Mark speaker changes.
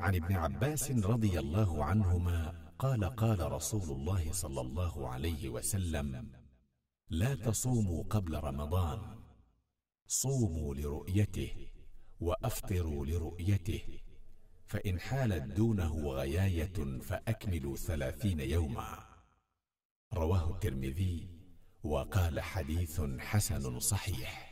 Speaker 1: عن ابن عباس رضي
Speaker 2: الله عنهما قال قال رسول الله صلى الله عليه وسلم لا تصوموا قبل رمضان صوموا لرؤيته وأفطروا لرؤيته فإن حالت دونه غياية فأكملوا ثلاثين يوما رواه الترمذي وقال حديث حسن صحيح